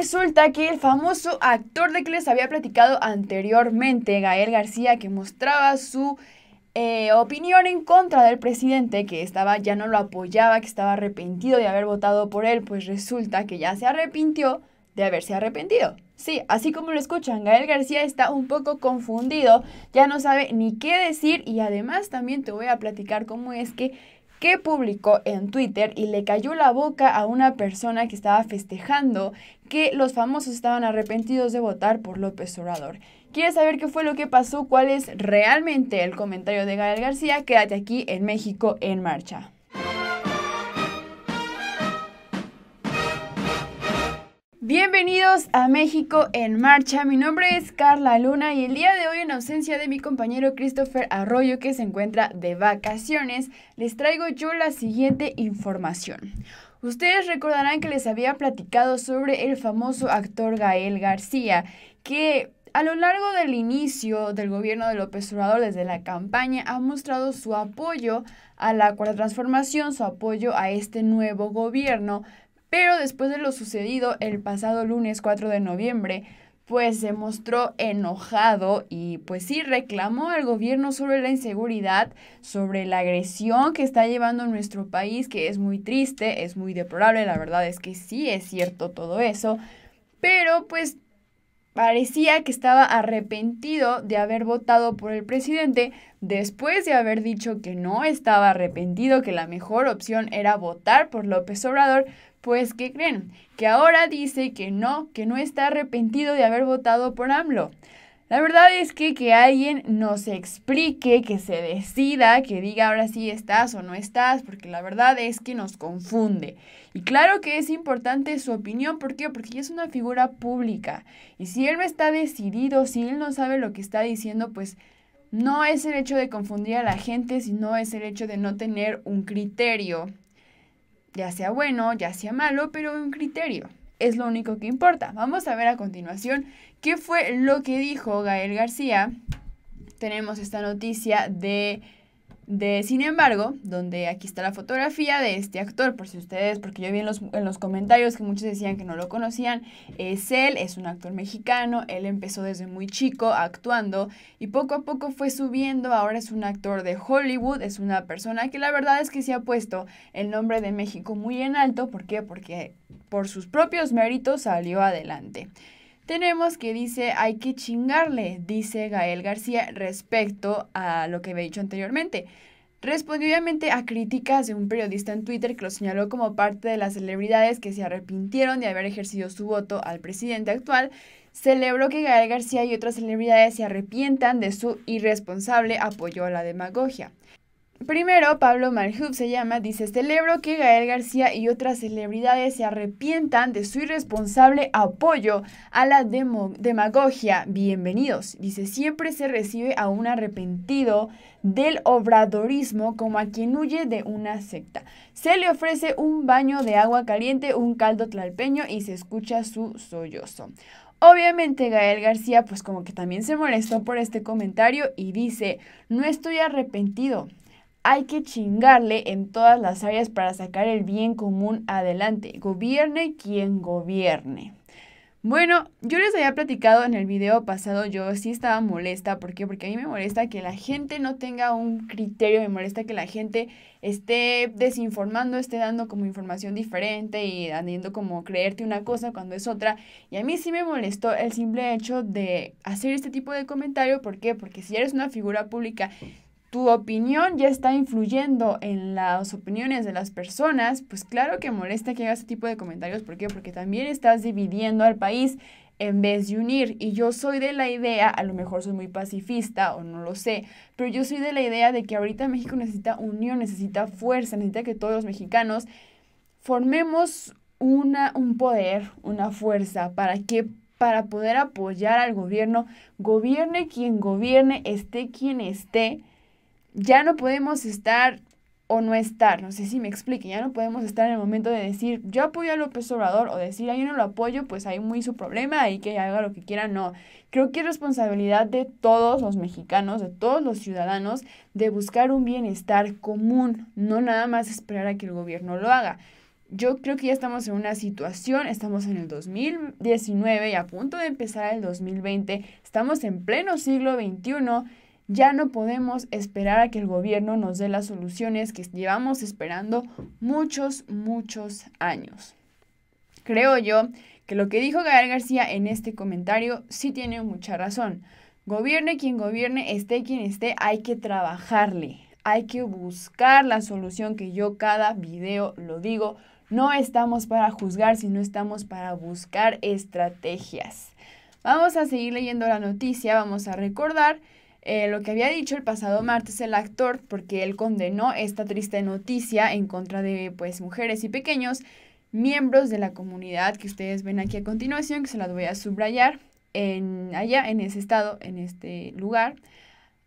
resulta que el famoso actor de que les había platicado anteriormente, Gael García, que mostraba su eh, opinión en contra del presidente, que estaba ya no lo apoyaba, que estaba arrepentido de haber votado por él, pues resulta que ya se arrepintió de haberse arrepentido. Sí, así como lo escuchan, Gael García está un poco confundido, ya no sabe ni qué decir y además también te voy a platicar cómo es que que publicó en Twitter y le cayó la boca a una persona que estaba festejando que los famosos estaban arrepentidos de votar por López Obrador. ¿Quieres saber qué fue lo que pasó? ¿Cuál es realmente el comentario de Gael García? Quédate aquí en México en marcha. Bienvenidos a México en Marcha. Mi nombre es Carla Luna y el día de hoy, en ausencia de mi compañero Christopher Arroyo, que se encuentra de vacaciones, les traigo yo la siguiente información. Ustedes recordarán que les había platicado sobre el famoso actor Gael García, que a lo largo del inicio del gobierno de López Obrador, desde la campaña, ha mostrado su apoyo a la cuarta transformación, su apoyo a este nuevo gobierno, pero después de lo sucedido el pasado lunes 4 de noviembre, pues se mostró enojado y pues sí reclamó al gobierno sobre la inseguridad, sobre la agresión que está llevando nuestro país, que es muy triste, es muy deplorable, la verdad es que sí es cierto todo eso, pero pues parecía que estaba arrepentido de haber votado por el presidente después de haber dicho que no estaba arrepentido, que la mejor opción era votar por López Obrador, pues, ¿qué creen? Que ahora dice que no, que no está arrepentido de haber votado por AMLO. La verdad es que que alguien nos explique, que se decida, que diga ahora sí estás o no estás, porque la verdad es que nos confunde. Y claro que es importante su opinión, ¿por qué? Porque es una figura pública. Y si él no está decidido, si él no sabe lo que está diciendo, pues no es el hecho de confundir a la gente, sino es el hecho de no tener un criterio ya sea bueno, ya sea malo, pero un criterio. Es lo único que importa. Vamos a ver a continuación qué fue lo que dijo Gael García. Tenemos esta noticia de de, sin embargo, donde aquí está la fotografía de este actor, por si ustedes, porque yo vi en los, en los comentarios que muchos decían que no lo conocían, es él, es un actor mexicano, él empezó desde muy chico actuando y poco a poco fue subiendo, ahora es un actor de Hollywood, es una persona que la verdad es que se ha puesto el nombre de México muy en alto, ¿por qué? Porque por sus propios méritos salió adelante tenemos que dice hay que chingarle, dice Gael García respecto a lo que había dicho anteriormente. Respondió obviamente a críticas de un periodista en Twitter que lo señaló como parte de las celebridades que se arrepintieron de haber ejercido su voto al presidente actual. Celebró que Gael García y otras celebridades se arrepientan de su irresponsable apoyo a la demagogia. Primero, Pablo Marhub se llama, dice, celebro que Gael García y otras celebridades se arrepientan de su irresponsable apoyo a la demagogia. Bienvenidos. Dice, siempre se recibe a un arrepentido del obradorismo como a quien huye de una secta. Se le ofrece un baño de agua caliente, un caldo tlalpeño y se escucha su sollozo. Obviamente Gael García pues como que también se molestó por este comentario y dice, no estoy arrepentido, hay que chingarle en todas las áreas para sacar el bien común adelante, gobierne quien gobierne. Bueno, yo les había platicado en el video pasado, yo sí estaba molesta, ¿por qué? Porque a mí me molesta que la gente no tenga un criterio, me molesta que la gente esté desinformando, esté dando como información diferente y andando como creerte una cosa cuando es otra. Y a mí sí me molestó el simple hecho de hacer este tipo de comentario, ¿por qué? Porque si eres una figura pública, tu opinión ya está influyendo en las opiniones de las personas, pues claro que molesta que haga este tipo de comentarios. ¿Por qué? Porque también estás dividiendo al país en vez de unir. Y yo soy de la idea, a lo mejor soy muy pacifista o no lo sé, pero yo soy de la idea de que ahorita México necesita unión, necesita fuerza, necesita que todos los mexicanos formemos una, un poder, una fuerza para que para poder apoyar al gobierno, gobierne quien gobierne, esté quien esté, ya no podemos estar o no estar, no sé si me explique, ya no podemos estar en el momento de decir yo apoyo a López Obrador o decir ahí no lo apoyo, pues ahí muy su problema, ahí que haga lo que quiera, no. Creo que es responsabilidad de todos los mexicanos, de todos los ciudadanos, de buscar un bienestar común, no nada más esperar a que el gobierno lo haga. Yo creo que ya estamos en una situación, estamos en el 2019 y a punto de empezar el 2020, estamos en pleno siglo XXI ya no podemos esperar a que el gobierno nos dé las soluciones que llevamos esperando muchos, muchos años. Creo yo que lo que dijo Gael García en este comentario sí tiene mucha razón. Gobierne quien gobierne, esté quien esté, hay que trabajarle, hay que buscar la solución que yo cada video lo digo. No estamos para juzgar, sino estamos para buscar estrategias. Vamos a seguir leyendo la noticia, vamos a recordar eh, lo que había dicho el pasado martes el actor, porque él condenó esta triste noticia en contra de pues mujeres y pequeños miembros de la comunidad que ustedes ven aquí a continuación, que se las voy a subrayar en allá en ese estado, en este lugar.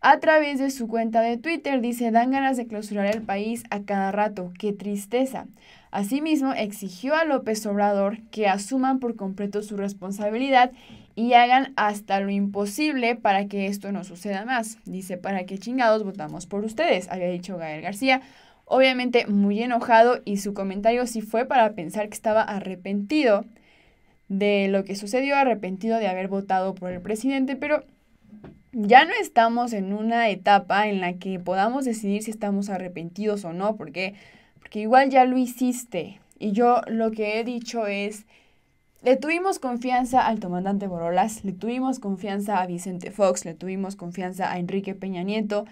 A través de su cuenta de Twitter dice, dan ganas de clausurar el país a cada rato, qué tristeza. Asimismo, exigió a López Obrador que asuman por completo su responsabilidad y hagan hasta lo imposible para que esto no suceda más. Dice, ¿para qué chingados votamos por ustedes? Había dicho Gael García, obviamente muy enojado y su comentario sí fue para pensar que estaba arrepentido de lo que sucedió, arrepentido de haber votado por el presidente, pero ya no estamos en una etapa en la que podamos decidir si estamos arrepentidos o no, porque porque igual ya lo hiciste. Y yo lo que he dicho es, le tuvimos confianza al comandante Borolas, le tuvimos confianza a Vicente Fox, le tuvimos confianza a Enrique Peña Nieto.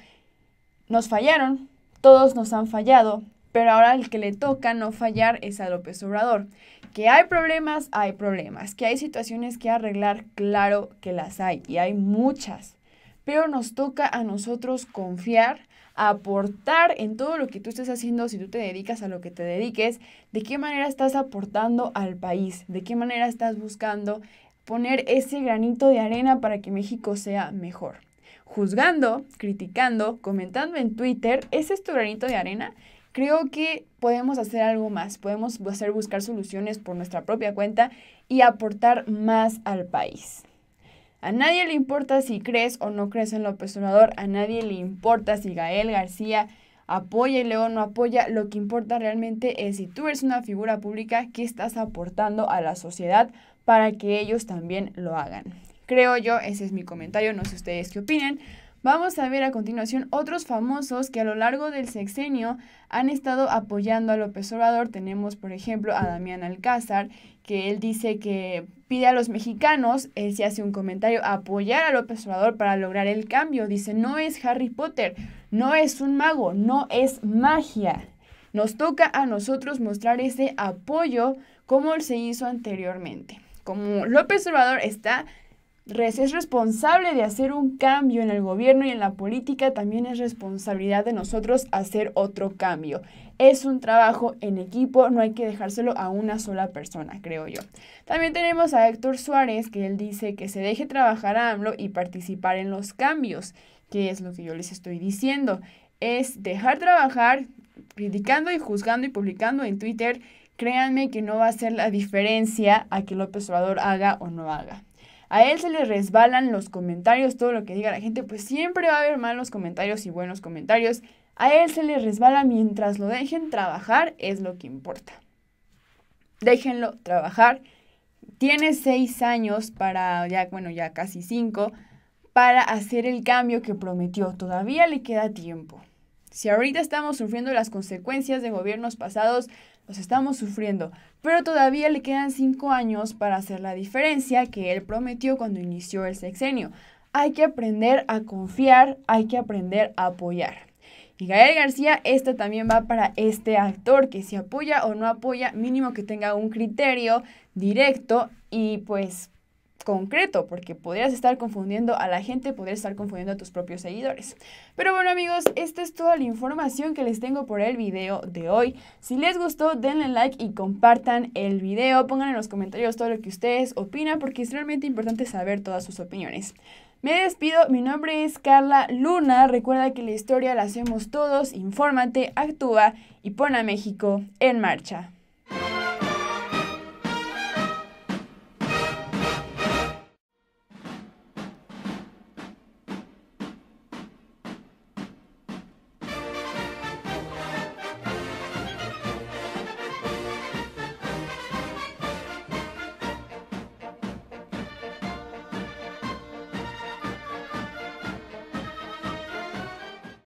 Nos fallaron, todos nos han fallado, pero ahora el que le toca no fallar es a López Obrador. Que hay problemas, hay problemas. Que hay situaciones que arreglar, claro que las hay, y hay muchas. Pero nos toca a nosotros confiar aportar en todo lo que tú estés haciendo, si tú te dedicas a lo que te dediques, de qué manera estás aportando al país, de qué manera estás buscando poner ese granito de arena para que México sea mejor. Juzgando, criticando, comentando en Twitter, ese es tu granito de arena. Creo que podemos hacer algo más, podemos hacer buscar soluciones por nuestra propia cuenta y aportar más al país. A nadie le importa si crees o no crees en lo Obrador, a nadie le importa si Gael García apoya y León no apoya, lo que importa realmente es si tú eres una figura pública, que estás aportando a la sociedad para que ellos también lo hagan. Creo yo, ese es mi comentario, no sé ustedes qué opinen. Vamos a ver a continuación otros famosos que a lo largo del sexenio han estado apoyando a López Obrador. Tenemos, por ejemplo, a Damián Alcázar, que él dice que pide a los mexicanos, él se hace un comentario, apoyar a López Obrador para lograr el cambio. Dice, no es Harry Potter, no es un mago, no es magia. Nos toca a nosotros mostrar ese apoyo como se hizo anteriormente. Como López Obrador está Res es responsable de hacer un cambio en el gobierno y en la política, también es responsabilidad de nosotros hacer otro cambio. Es un trabajo en equipo, no hay que dejárselo a una sola persona, creo yo. También tenemos a Héctor Suárez, que él dice que se deje trabajar a AMLO y participar en los cambios, que es lo que yo les estoy diciendo. Es dejar trabajar criticando y juzgando y publicando en Twitter. Créanme que no va a ser la diferencia a que López Obrador haga o no haga a él se le resbalan los comentarios, todo lo que diga la gente, pues siempre va a haber malos comentarios y buenos comentarios. A él se le resbala mientras lo dejen trabajar, es lo que importa. Déjenlo trabajar. Tiene seis años para, ya, bueno, ya casi cinco, para hacer el cambio que prometió. Todavía le queda tiempo. Si ahorita estamos sufriendo las consecuencias de gobiernos pasados, los estamos sufriendo, pero todavía le quedan cinco años para hacer la diferencia que él prometió cuando inició el sexenio. Hay que aprender a confiar, hay que aprender a apoyar. Y Gael García, esto también va para este actor que si apoya o no apoya, mínimo que tenga un criterio directo y pues concreto, porque podrías estar confundiendo a la gente, podrías estar confundiendo a tus propios seguidores. Pero bueno amigos, esta es toda la información que les tengo por el video de hoy. Si les gustó, denle like y compartan el video, pongan en los comentarios todo lo que ustedes opinan, porque es realmente importante saber todas sus opiniones. Me despido, mi nombre es Carla Luna, recuerda que la historia la hacemos todos, infórmate, actúa y pon a México en marcha.